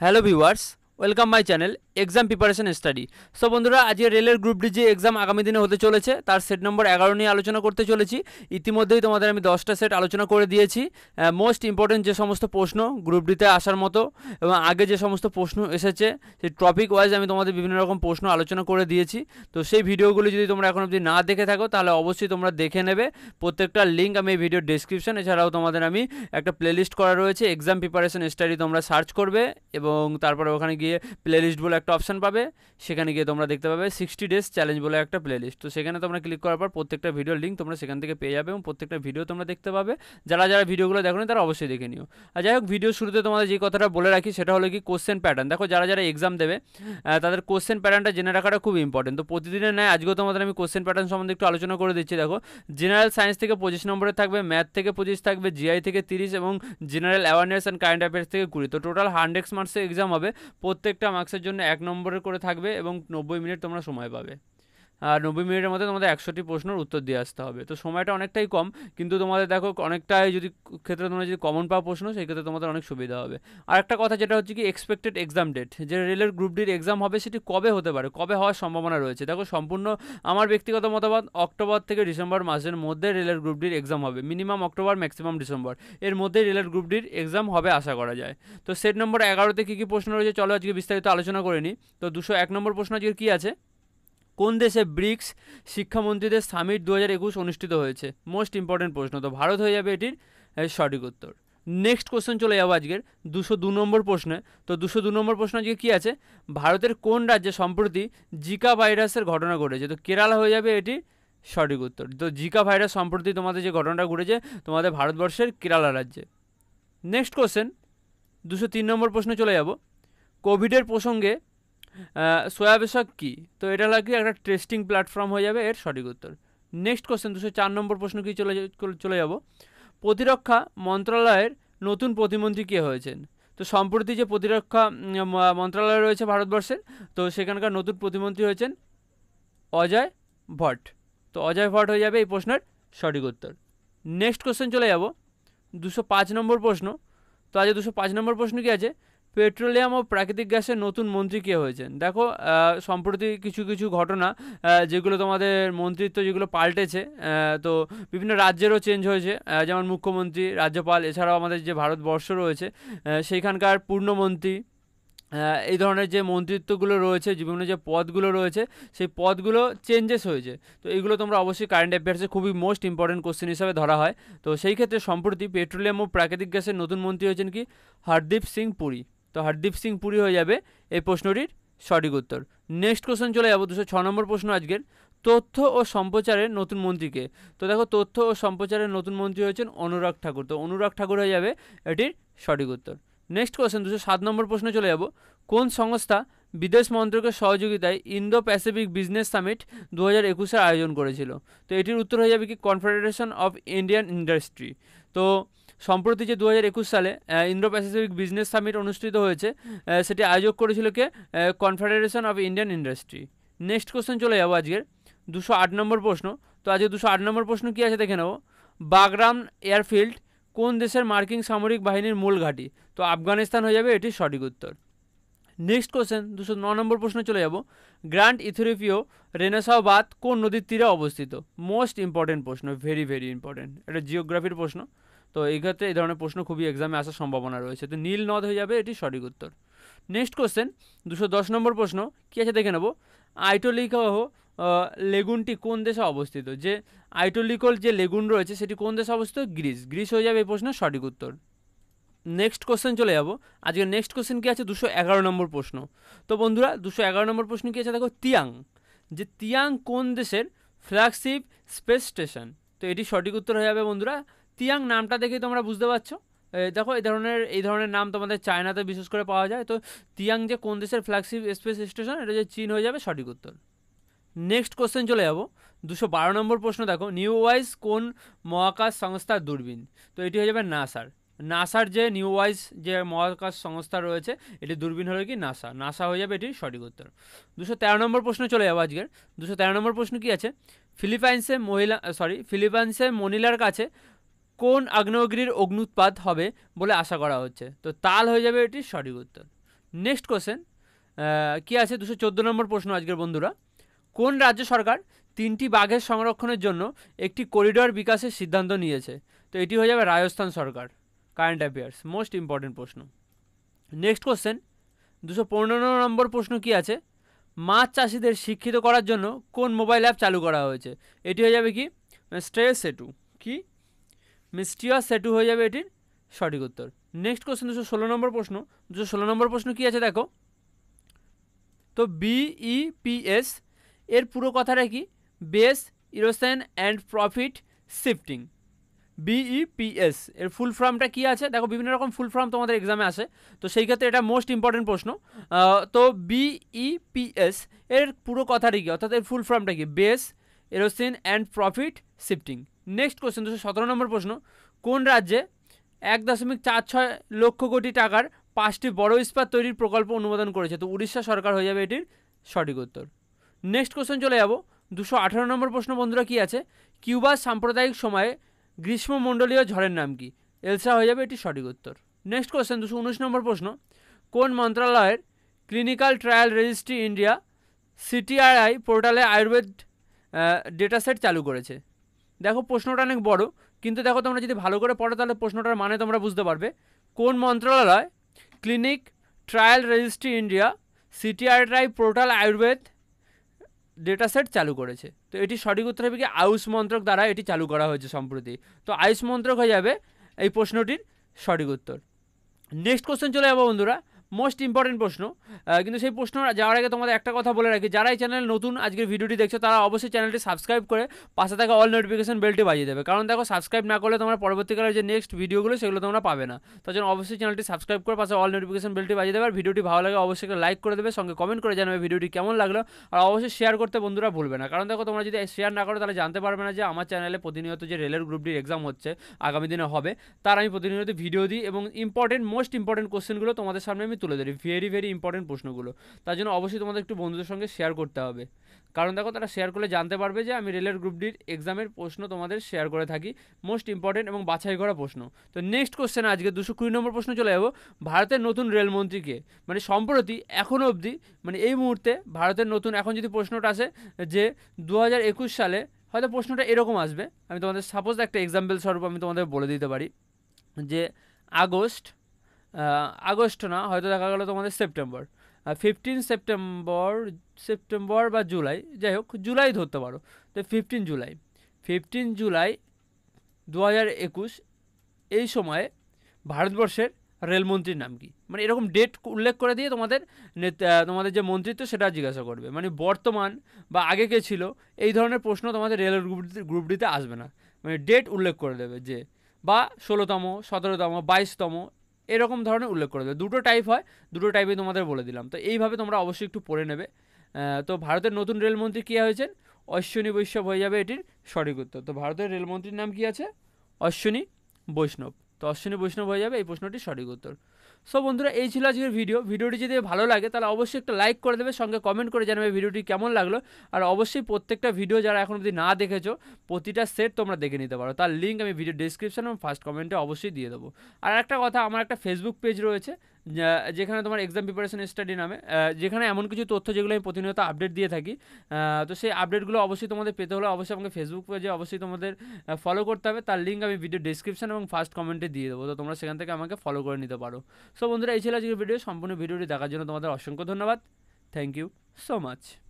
Hello viewers, welcome my channel exam preparation study so বন্ধুরা আজকে রেলের গ্রুপ ডি যে এক্সাম আগামী দিনে হতে চলেছে তার সেট নম্বর এগারো নিয়ে আলোচনা করতে চলেছি ইতিমধ্যেই তোমাদের আমি দশটা সেট আলোচনা করে দিয়েছি মোস্ট ইম্পর্টেন্ট যে সমস্ত প্রশ্ন গ্রুপ ডিতে আসার মতো এবং আগে যে সমস্ত প্রশ্ন এসেছে সেই টপিক ওয়াইজ আমি তোমাদের বিভিন্ন রকম প্রশ্ন আলোচনা করে দিয়েছি তো সেই ভিডিওগুলি যদি তোমরা এখন অবধি না দেখে থাকো তাহলে অবশ্যই তোমরা দেখে নেবে প্রত্যেকটা লিঙ্ক আমি এই ভিডিও ডিসক্রিপশন এছাড়াও তোমাদের আমি একটা প্লেলিস্ট করা রয়েছে এক্সাম প্রিপারেশন স্টাডি তোমরা সার্চ করবে এবং তারপরে ওখানে গিয়ে প্লেলিস্টগুলো একটা একটা অপশান পাবে সেখানে গিয়ে তোমরা দেখতে পাবে সিক্সটি ডেজ চ্যালেঞ্জ বলে একটা প্লেলিস্ট তো সেখানে তোমরা ক্লিক করার পর প্রত্যেকটা ভিডিওর লিঙ্ক তোমরা সেখান থেকে পেয়ে যাবে এবং প্রত্যেকটা ভিডিও তোমরা দেখতে পাবে যারা যারা ভিডিওগুলো দেখো তারা অবশ্যই দেখে নিও আর যাই হোক ভিডিও শুরুতে তোমাদের যে কথাটা বলে রাখি সেটা হলো কি কোশ্চেন প্যাটার্ন দেখো যারা যারা এক্সাম দেবে তাদের কোশ্চেন প্যাটার্নটা জেনে রাখাটা খুব ইম্পর্টেন্ট তো প্রতিদিনের ন্যায় আজকেও তোমাদের আমি কোশ্চেন প্যাটার্ন সম্বন্ধে একটু আলোচনা করে দিচ্ছি দেখো জেনারেল সায়েন্স থেকে পঁচিশ নম্বরে থাকবে ম্যাথ থেকে পঁচিশ থাকবে জিআই থেকে তিরিশ এবং general awareness and current affairs থেকে কুড়ি তো টোটাল হান্ড্রেড মার্কসের এক্সাম হবে প্রত্যেকটা মার্কসের জন্য এক এক নম্বরের করে থাকবে এবং নব্বই মিনিট তোমরা সময় পাবে আর নব্বই মিনিটের মধ্যে তোমাদের একশোটি প্রশ্নের উত্তর দিয়ে আসতে হবে তো সময়টা অনেকটাই কম কিন্তু তোমাদের দেখো অনেকটাই যদি ক্ষেত্রে তোমরা যদি কমন পাওয়া প্রশ্ন সেই ক্ষেত্রে তোমাদের অনেক সুবিধা হবে আর একটা কথা যেটা হচ্ছে কি এক্সপেক্টেড এক্সাম ডেট যে রেলের গ্রুপ ডির এক্সাম হবে সেটি কবে হতে পারে কবে হওয়ার সম্ভাবনা রয়েছে দেখো সম্পূর্ণ আমার ব্যক্তিগত মতামত অক্টোবর থেকে ডিসেম্বর মাসের মধ্যে রেলের গ্রুপ ডির এক্সাম হবে মিনিমাম অক্টোবর ম্যাক্সিমাম ডিসেম্বর এর মধ্যে রেলের গ্রুপ ডির এক্সাম হবে আশা করা যায় তো সেট নম্বর এগারোতে কী কী প্রশ্ন রয়েছে চলো আজকে বিস্তারিত আলোচনা করে নিই তো দুশো এক নম্বর প্রশ্ন আজকে কী আছে কোন দেশে ব্রিক্স শিক্ষামন্ত্রীদের সামিট দু হাজার একুশ অনুষ্ঠিত হয়েছে মোস্ট ইম্পর্টেন্ট প্রশ্ন তো ভারত হয়ে যাবে এটির সঠিক উত্তর নেক্সট কোশ্চেন চলে যাবো আজকের দুশো দু নম্বর প্রশ্নে তো দুশো দু নম্বর প্রশ্ন আজকে কী আছে ভারতের কোন রাজ্যে সম্প্রতি জিকা ভাইরাসের ঘটনা ঘটেছে তো কেরালা হয়ে যাবে এটি সঠিক উত্তর তো জিকা ভাইরাস সম্প্রতি তোমাদের যে ঘটনাটা ঘটেছে তোমাদের ভারতবর্ষের কেরালা রাজ্যে নেক্সট কোশ্চেন দুশো তিন নম্বর প্রশ্নে চলে যাব কোভিডের প্রসঙ্গে সোয়া সোয়াবেশক কী তো এটা লাগবে একটা টেস্টিং প্ল্যাটফর্ম হয়ে যাবে এর সঠিক উত্তর নেক্সট কোশ্চেন দুশো চার নম্বর প্রশ্ন কি চলে চলে যাব প্রতিরক্ষা মন্ত্রণালয়ের নতুন প্রতিমন্ত্রী কে হয়েছেন তো সম্প্রতি যে প্রতিরক্ষা মন্ত্রণালয় রয়েছে ভারতবর্ষের তো সেখানকার নতুন প্রতিমন্ত্রী হয়েছেন অজয় ভট্ট তো অজয় ভট্ট হয়ে যাবে এই প্রশ্নের সঠিক উত্তর নেক্সট কোশ্চেন চলে যাব দুশো পাঁচ নম্বর প্রশ্ন তো আজ দুশো পাঁচ নম্বর প্রশ্ন কি আছে পেট্রোলিয়াম ও প্রাকৃতিক গ্যাসের নতুন মন্ত্রী কে হয়েছেন দেখো সম্প্রতি কিছু কিছু ঘটনা যেগুলো তোমাদের মন্ত্রিত্ব যেগুলো পাল্টেছে তো বিভিন্ন রাজ্যেরও চেঞ্জ হয়েছে যেমন মুখ্যমন্ত্রী রাজ্যপাল এছাড়াও আমাদের যে ভারতবর্ষ রয়েছে সেইখানকার পূর্ণমন্ত্রী এই ধরনের যে মন্ত্রিত্বগুলো রয়েছে বিভিন্ন যে পদগুলো রয়েছে সেই পদগুলো চেঞ্জেস হয়েছে তো এইগুলো তোমরা অবশ্যই কারেন্ট অ্যাফেয়ার্সে খুবই মোস্ট ইম্পর্টেন্ট কোশ্চেন হিসাবে ধরা হয় তো সেই ক্ষেত্রে সম্প্রতি পেট্রোলিয়াম ও প্রাকৃতিক গ্যাসের নতুন মন্ত্রী হয়েছেন কি হরদীপ সিং পুরী তো হরদীপ সিং পুরী হয়ে যাবে এই প্রশ্নটির সঠিক উত্তর নেক্সট কোশ্চেন চলে যাবো দুশো ছ নম্বর প্রশ্ন আজকের তথ্য ও সম্প্রচারের নতুন মন্ত্রীকে তো দেখো তথ্য ও সম্প্রচারের নতুন মন্ত্রী হয়েছেন অনুরাগ ঠাকুর তো অনুরাগ ঠাকুর হয়ে যাবে এটির সঠিক উত্তর নেক্সট কোশ্চেন দুশো সাত নম্বর প্রশ্নে চলে যাব কোন সংস্থা বিদেশ মন্ত্রকের সহযোগিতায় ইন্দো প্যাসিফিক বিজনেস সামিট দু হাজার একুশের আয়োজন করেছিল তো এটির উত্তর হয়ে যাবে কি কনফেডারেশন অফ ইন্ডিয়ান ইন্ডাস্ট্রি তো সম্প্রতি যে দু সালে ইন্দো প্যাসিফিক বিজনেস সামিট অনুষ্ঠিত হয়েছে সেটি আয়োজক করেছিল কে confederation of Indian industry next question চলে যাবো আজকের দুশো আট নম্বর প্রশ্ন তো আজকে দুশো আট নম্বর প্রশ্ন কী আছে দেখে নেব বাগরাম এয়ারফিল্ড কোন দেশের মার্কিন সামরিক বাহিনীর মূল ঘাঁটি তো আফগানিস্তান হয়ে যাবে এটি সঠিক উত্তর নেক্সট কোশ্চেন দুশো ন নম্বর প্রশ্ন চলে যাব গ্র্যান্ড ইথিওপিও রেনেসাও বাদ কোন নদীর তীরে অবস্থিত মোস্ট ইম্পর্টেন্ট প্রশ্ন ভেরি ভেরি ইম্পর্টেন্ট এটা জিওগ্রাফির প্রশ্ন তো এই ক্ষেত্রে এই ধরনের প্রশ্ন খুবই এক্সামে আসার সম্ভাবনা রয়েছে তো নীল নদ হয়ে যাবে এটি সঠিক উত্তর নেক্সট কোশ্চেন দুশো দশ নম্বর প্রশ্ন কী আছে দেখে নেব আইটোলিকহ লেগুনটি কোন দেশে অবস্থিত যে আইটোলিকল যে লেগুন রয়েছে সেটি কোন দেশে অবস্থিত গ্রিস গ্রিস হয়ে যাবে এই প্রশ্নের সঠিক উত্তর নেক্সট কোশ্চেন চলে যাবো আজকে নেক্সট কোশ্চেন কী আছে দুশো এগারো নম্বর প্রশ্ন তো বন্ধুরা দুশো এগারো নম্বর প্রশ্ন কী আছে দেখো তিয়াং যে তিয়াং কোন দেশের ফ্ল্যাগশিপ স্পেস স্টেশন তো এটি সঠিক উত্তর হয়ে যাবে বন্ধুরা তিয়াং নামটা দেখে তোমরা বুঝতে পারছো দেখো এই ধরনের এই ধরনের নাম তোমাদের চায়নাতে বিশেষ করে পাওয়া যায় তো তিয়াং যে কোন দেশের ফ্ল্যাগশিপ স্পেস স্টেশন এটা যে চীন হয়ে যাবে সঠিক উত্তর নেক্সট কোশ্চেন চলে যাবো দুশো বারো নম্বর প্রশ্ন দেখো নিউ ওয়াইজ কোন মহাকাশ সংস্থার দূরবীন তো এটি হয়ে যাবে নাসার নাসার যে নিউ ওয়াইজ যে মহাকাশ সংস্থা রয়েছে এটি দূরবীন হলো কি নাসা নাসা হয়ে যাবে এটির সঠিক উত্তর দুশো তেরো নম্বর প্রশ্ন চলে যাবো আজকের দুশো তেরো নম্বর প্রশ্ন কী আছে ফিলিপাইন্সে মহিলা সরি ফিলিপাইন্সে মনিলার কাছে কোন আগ্নেয়গিরির উৎপাদ হবে বলে আশা করা হচ্ছে তো তাল হয়ে যাবে এটি সঠিক উত্তর নেক্সট কোশ্চেন কি আছে দুশো চোদ্দো নম্বর প্রশ্ন আজকের বন্ধুরা কোন রাজ্য সরকার তিনটি বাঘের সংরক্ষণের জন্য একটি করিডর বিকাশের সিদ্ধান্ত নিয়েছে তো এটি হয়ে যাবে রাজস্থান সরকার কারেন্ট অ্যাফেয়ার্স মোস্ট ইম্পর্টেন্ট প্রশ্ন নেক্সট কোশ্চেন দুশো পনেরো নম্বর প্রশ্ন কি আছে মাছ চাষিদের শিক্ষিত করার জন্য কোন মোবাইল অ্যাপ চালু করা হয়েছে এটি হয়ে যাবে কি স্ট্রেস সেটু কি মিস্টিয়া সেটু হয়ে যাবে এটির সঠিক উত্তর নেক্সট কোশ্চেন দুশো ষোলো নম্বর প্রশ্ন দুশো ষোলো নম্বর প্রশ্ন কী আছে দেখো তো বিইপিএস e এর পুরো কথাটা কি base erosion and profit shifting BEPS এর ফুল ফর্মটা কী আছে দেখো বিভিন্ন রকম ফুল ফর্ম তোমাদের এক্সামে আসে তো সেই ক্ষেত্রে এটা মোস্ট ইম্পর্টেন্ট প্রশ্ন তো বিইপিএস e এর পুরো কথাটা কি অর্থাৎ এর ফুল ফর্মটা কি base erosion and profit shifting next question দুশো সতেরো নম্বর প্রশ্ন কোন রাজ্যে এক দশমিক চার ছয় লক্ষ কোটি টাকার পাঁচটি বড় ইস্পাত তৈরির প্রকল্প অনুমোদন করেছে তো উড়িষ্যা সরকার হয়ে যাবে এটির সঠিক উত্তর নেক্সট কোশ্চেন চলে যাব দুশো আঠারো নম্বর প্রশ্ন বন্ধুরা কী আছে কিউবার সাম্প্রদায়িক সময়ে গ্রীষ্মমণ্ডলীয় ঝড়ের নাম কি এলসা হয়ে যাবে এটির সঠিক উত্তর নেক্সট কোয়েশ্চেন দুশো উনিশ নম্বর প্রশ্ন কোন মন্ত্রণালয়ের clinical trial registry India CTRI পোর্টালে আয়ুর্বেদ ডেটাসেট চালু করেছে দেখো প্রশ্নটা অনেক বড় কিন্তু দেখো তোমরা যদি ভালো করে পড়ো তাহলে প্রশ্নটার মানে তোমরা বুঝতে পারবে কোন মন্ত্রণালয় clinic trial registry India CTRI portal Ayurveda data set চালু করেছে তো এটি সঠিক উত্তর হবে কি আয়ুষ মন্ত্রক দ্বারা এটি চালু করা হয়েছে সম্প্রতি তো আয়ুষ মন্ত্রক হয়ে যাবে এই প্রশ্নটির সঠিক উত্তর নেক্সট কোশ্চেন চলে যাবো বন্ধুরা মোস্ট ইম্পর্টেন্ট প্রশ্ন কিন্তু সেই প্রশ্ন যাওয়ার আগে তোমাদের একটা কথা বলে রাখি যারা এই চ্যানেল নতুন আজকের ভিডিওটি দেখছো তারা অবশ্যই চ্যানেলটি সাবস্ক্রাইব করে পাশে থাকা অল নোটিফিকেশন বেলটি বাজিয়ে দেবে কারণ দেখো সাবস্ক্রাইব না করলে তোমরা পরবর্তীকালে যে নেক্সট ভিডিওগুলো সেগুলো তোমরা পাবে না তার জন্য অবশ্যই চ্যানেলটি সাবস্ক্রাইব করে পাশে অল নোটিফিকেশন বেলটি বাজিয়ে দেবে আর ভিডিওটি ভালো লাগে অবশ্যই লাইক করে দেবে সঙ্গে কমেন্ট করে জানাবে ভিডিওটি কেমন লাগলো আর অবশ্যই শেয়ার করতে বন্ধুরা ভুলবে না কারণ দেখো তোমরা যদি শেয়ার না করো তাহলে জানতে পারবে না যে আমার চ্যানেলে প্রতিনিয়ত যে রেলের গ্রুপটির এক্সাম হচ্ছে আগামী দিনে হবে তার আমি প্রতিনিয়ত ভিডিও দিই এবং ইম্পর্টেন্ট মোস্ট ইম্পর্টেন্ট কোশ্চেনগুলো তোমাদের সামনে আমি তুলে ধরি ভেরি ভেরি ইম্পর্টেন্ট প্রশ্নগুলো তার জন্য অবশ্যই তোমাদের একটু বন্ধুদের সঙ্গে শেয়ার করতে হবে কারণ দেখো তারা শেয়ার করলে জানতে পারবে যে আমি রেলের গ্রুপ ডির এক্সামের প্রশ্ন তোমাদের শেয়ার করে থাকি মোস্ট ইম্পর্টেন্ট এবং বাছাই করা প্রশ্ন তো নেক্সট কোশ্চেন আজকে দুশো কুড়ি নম্বর প্রশ্ন চলে যাবো ভারতের নতুন রেলমন্ত্রীকে মানে সম্প্রতি এখনও অবধি মানে এই মুহূর্তে ভারতের নতুন এখন যদি প্রশ্নটা আসে যে দু সালে হয়তো প্রশ্নটা এরকম আসবে আমি তোমাদের সাপোজ একটা এক্সাম্পল স্বরূপ আমি তোমাদের বলে দিতে পারি যে আগস্ট আগস্ট না হয়তো দেখা গেলো তোমাদের সেপ্টেম্বর ফিফটিন সেপ্টেম্বর সেপ্টেম্বর বা জুলাই যাই হোক জুলাই ধরতে পারো তো ফিফটিন জুলাই ফিফটিন জুলাই দু হাজার একুশ এই সময়ে ভারতবর্ষের রেলমন্ত্রীর নাম কি মানে এরকম ডেট উল্লেখ করে দিয়ে তোমাদের নেতা তোমাদের যে মন্ত্রিত্ব সেটা জিজ্ঞাসা করবে মানে বর্তমান বা আগে কে ছিল এই ধরনের প্রশ্ন তোমাদের রেলের গ্রুপ গ্রুপটিতে আসবে না মানে ডেট উল্লেখ করে দেবে যে বা ষোলোতম সতেরোতম বাইশতম এরকম ধরনের উল্লেখ করে দেবে দুটো টাইপ হয় দুটো টাইপে তোমাদের বলে দিলাম তো এইভাবে তোমরা অবশ্যই একটু পড়ে নেবে তো ভারতের নতুন রেলমন্ত্রী কী হয়েছেন অশ্বিনী বৈষ্ণব হয়ে যাবে এটির সঠিক উত্তর তো ভারতের রেলমন্ত্রীর নাম কী আছে অশ্বিনী বৈষ্ণব তো অশ্বিনী বৈষ্ণব হয়ে যাবে এই প্রশ্নটির সঠিক উত্তর সো বন্ধুরা এই ছিল আজকের ভিডিও ভিডিওটি যদি ভালো লাগে তাহলে অবশ্যই একটা লাইক করে দেবে সঙ্গে কমেন্ট করে জানাবে ভিডিওটি কেমন লাগলো আর অবশ্যই প্রত্যেকটা ভিডিও যারা এখন অবধি না দেখেছো প্রতিটা সেট তোমরা দেখে নিতে পারো তার লিঙ্ক আমি ভিডিও ডিসক্রিপশন এবং ফার্স্ট কমেন্টে অবশ্যই দিয়ে দেবো আর একটা কথা আমার একটা ফেসবুক পেজ রয়েছে যেখানে তোমার এক্সাম প্রিপারেশন স্টাডি নামে যেখানে এমন কিছু তথ্য যেগুলো আমি প্রতিনিয়ত আপডেট দিয়ে থাকি তো সেই আপডেটগুলো অবশ্যই তোমাদের পেতে হলে অবশ্যই আমাকে ফেসবুক পেজে অবশ্যই তোমাদের ফলো করতে হবে তার লিঙ্ক আমি ভিডিও ডিসক্রিপশন এবং ফার্স্ট কমেন্টে দিয়ে দেবো তো তোমরা সেখান থেকে আমাকে ফলো করে নিতে পারো সো বন্ধুরা এই ছিল আজকের ভিডিও সম্পূর্ণ ভিডিওটি দেখার জন্য তোমাদের অসংখ্য ধন্যবাদ থ্যাংক ইউ সো মাচ